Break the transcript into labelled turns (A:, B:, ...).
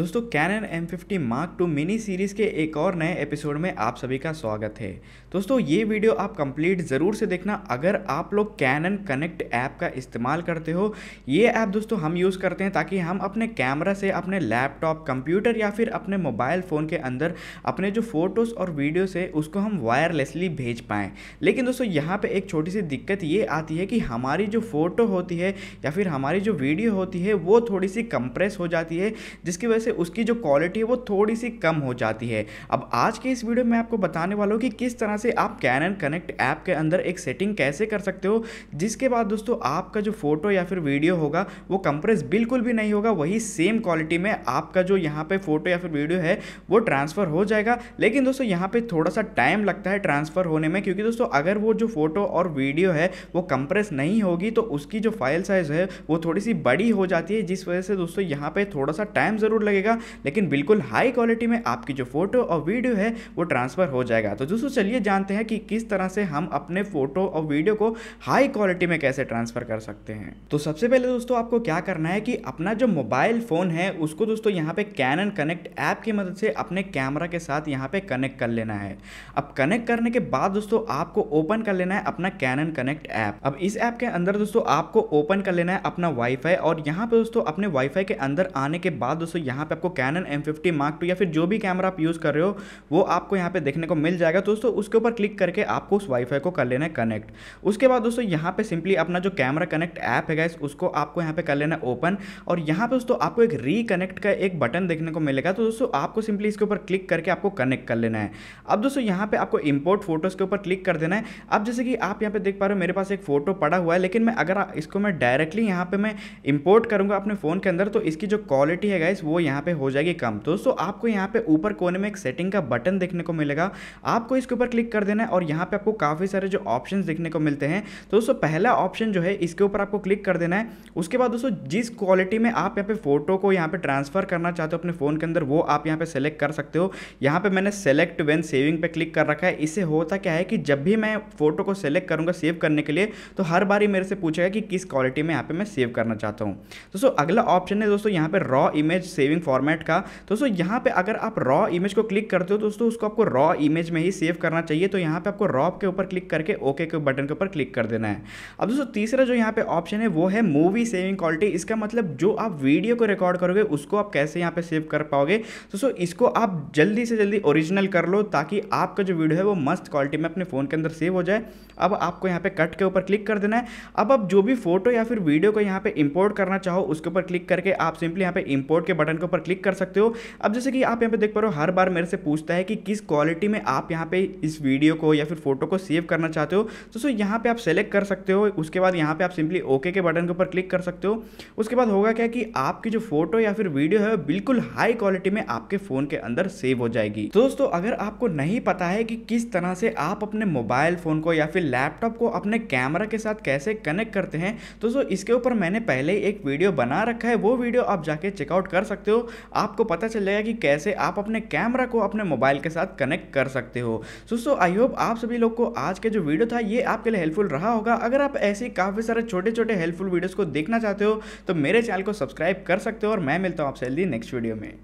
A: दोस्तों Canon M fifty mark two mini series के एक और नए एपिसोड में आप सभी का स्वागत है दोस्तों ये वीडियो आप कंप्लीट ज़रूर से देखना अगर आप लोग कैनन कनेक्ट ऐप का इस्तेमाल करते हो ये ऐप दोस्तों हम यूज़ करते हैं ताकि हम अपने कैमरा से अपने लैपटॉप कंप्यूटर या फिर अपने मोबाइल फ़ोन के अंदर अपने जो फ़ोटोज़ और वीडियोस है उसको हम वायरलेसली भेज पाएँ लेकिन दोस्तों यहाँ पर एक छोटी सी दिक्कत ये आती है कि हमारी जो फ़ोटो होती है या फिर हमारी जो वीडियो होती है वो थोड़ी सी कंप्रेस हो जाती है जिसकी वजह से उसकी जो क्वालिटी है वो थोड़ी सी कम हो जाती है अब आज के इस वीडियो में आपको बताने वाला हूँ कि किस तरह से आप कैनन कनेक्ट ऐप के अंदर एक सेटिंग कैसे कर सकते हो जिसके बाद दोस्तों आपका जो फोटो या फिर वीडियो होगा वो कंप्रेस बिल्कुल भी नहीं होगा वही सेम क्वालिटी में आपका जो यहाँ पर फोटो या फिर वीडियो है वो ट्रांसफ़र हो जाएगा लेकिन दोस्तों यहाँ पर थोड़ा सा टाइम लगता है ट्रांसफ़र होने में क्योंकि दोस्तों अगर वो जो फोटो और वीडियो है वो कंप्रेस नहीं होगी तो उसकी जो फाइल साइज़ है वो थोड़ी सी बड़ी हो जाती है जिस वजह से दोस्तों यहाँ पर थोड़ा सा टाइम ज़रूर लगेगा लगेगा लेकिन बिल्कुल हाई क्वालिटी में आपकी जो फ़ोटो और वीडियो है वो ट्रांसफ़र हो जाएगा तो दोस्तों चलिए जानते हैं कि किस तरह से हम अपने फ़ोटो और वीडियो को हाई क्वालिटी में कैसे ट्रांसफ़र कर सकते हैं तो सबसे पहले दोस्तों आपको क्या करना है कि अपना जो मोबाइल फ़ोन है उसको दोस्तों यहाँ पे कैनन कनेक्ट ऐप की मदद से अपने कैमरा के साथ यहाँ पे कनेक्ट कर लेना है अब कनेक्ट करने के बाद दोस्तों आपको ओपन कर लेना है अपना कैनन कनेक्ट ऐप अब इस ऐप के अंदर दोस्तों आपको ओपन कर लेना है अपना वाईफाई और यहाँ पे दोस्तों अपने वाईफाई के अंदर आने के बाद दोस्तों यहाँ यहाँ पे आपको cannon M50 fifty mark to या फिर जो भी कैमरा आप यूज़ कर रहे हो वो आपको यहाँ पे देखने को मिल जाएगा दोस्तों उसके ऊपर क्लिक करके आपको उस वाईफाई को कर लेना है कनेक्ट उसके बाद दोस्तों यहाँ पे सिंपली अपना जो कैमरा कनेक्ट ऐप है गैस उसको आपको यहाँ पे कर लेना है ओपन और यहाँ पे दोस्तों आपको एक रिकनेक्ट का एक बटन देखने को मिलेगा तो दोस्तों आपको सिंपली इसके ऊपर क्लिक करके आपको कनेक्ट कर लेना है अब दोस्तों यहाँ पर आपको इम्पोर्ट फोटोज़ के ऊपर क्लिक कर देना है अब जैसे कि आप यहाँ पर देख पा रहे हो मेरे पास एक फोटो पड़ा हुआ है लेकिन मैं अगर इसको मैं डायरेक्टली यहाँ पर मैं इम्पोर्ट करूँगा अपने फ़ोन के अंदर तो इसकी जो क्वालिटी है गैस वो यहाँ यहाँ पे हो जाएगी कम तो दोस्तों आपको यहाँ पे ऊपर कोने में एक सेटिंग का बटन देखने को मिलेगा आपको इसके ऊपर क्लिक कर देना है और यहाँ पे आपको काफ़ी सारे जो ऑप्शन देखने को मिलते हैं तो दोस्तों पहला ऑप्शन जो है इसके ऊपर आपको क्लिक कर देना है उसके बाद दोस्तों जिस क्वालिटी में आप यहाँ पे फोटो को यहाँ पे ट्रांसफर करना चाहते हो अपने फ़ोन के अंदर वो आप यहाँ पे सेलेक्ट कर सकते हो यहाँ पे मैंने सेलेक्ट वेन सेविंग पे क्लिक कर रखा है इससे होता क्या है कि जब भी मैं फोटो को सेलेक्ट करूँगा सेव करने के लिए तो हर बार ही मेरे से पूछेगा कि किस क्वालिटी में यहाँ पे मैं सेव करना चाहता हूँ दोस्तों अगला ऑप्शन है दोस्तों यहाँ पे रॉ इमेज सेविंग फॉर्मेट का दोस्तों यहाँ पे अगर आप रॉ इमेज को क्लिक करते हो तो दोस्तों उसको आपको रॉ इमेज में ही सेव करना चाहिए तो यहाँ पे आपको रॉ के ऊपर क्लिक करके ओके के बटन के ऊपर क्लिक कर देना है अब दोस्तों तीसरा जो यहाँ पे ऑप्शन है वो है मूवी सेविंग क्वालिटी इसका मतलब जो आप वीडियो को रिकॉर्ड करोगे उसको आप कैसे यहाँ पे सेव कर पाओगे दोस्तों इसको आप जल्दी से जल्दी ओरिजिनल कर लो ताकि आपका जो वीडियो है वो मस्त क्वालिटी में अपने फ़ोन के अंदर सेव हो जाए अब आपको यहाँ पे कट के ऊपर क्लिक कर देना है अब आप जो भी फोटो या फिर वीडियो को यहाँ पे इंपोर्ट करना चाहो उसके ऊपर क्लिक करके आप सिंपली यहाँ पे इंपोर्ट के बटन को पर क्लिक कर सकते हो अब जैसे कि आप यहाँ पे देख पा रहे हो हर बार मेरे से पूछता है कि किस क्वालिटी में आप यहाँ पे इस वीडियो को या फिर फोटो को सेव करना चाहते हो तो सो यहाँ पे आप सेलेक्ट कर सकते हो उसके बाद यहाँ पे आप सिंपली ओके के बटन के ऊपर क्लिक कर सकते हो उसके बाद होगा क्या कि आपकी जो फोटो या फिर वीडियो है बिल्कुल हाई क्वालिटी में आपके फ़ोन के अंदर सेव हो जाएगी दोस्तों अगर आपको नहीं पता है कि किस तरह से आप अपने मोबाइल फ़ोन को या फिर लैपटॉप को अपने कैमरा के साथ कैसे कनेक्ट करते हैं तो सो इसके ऊपर मैंने पहले एक वीडियो बना रखा है वो वीडियो आप जाके चेकआउट कर सकते हो आपको पता चल जाएगा कि कैसे आप अपने कैमरा को अपने मोबाइल के साथ कनेक्ट कर सकते हो दोस्तों आई होप आप सभी लोग को आज का जो वीडियो था ये आपके लिए हेल्पफुल रहा होगा अगर आप ऐसे काफ़ी सारे छोटे छोटे हेल्पफुल वीडियोज़ को देखना चाहते हो तो मेरे चैनल को सब्सक्राइब कर सकते हो और मैं मिलता हूँ आपसे जल्दी नेक्स्ट वीडियो में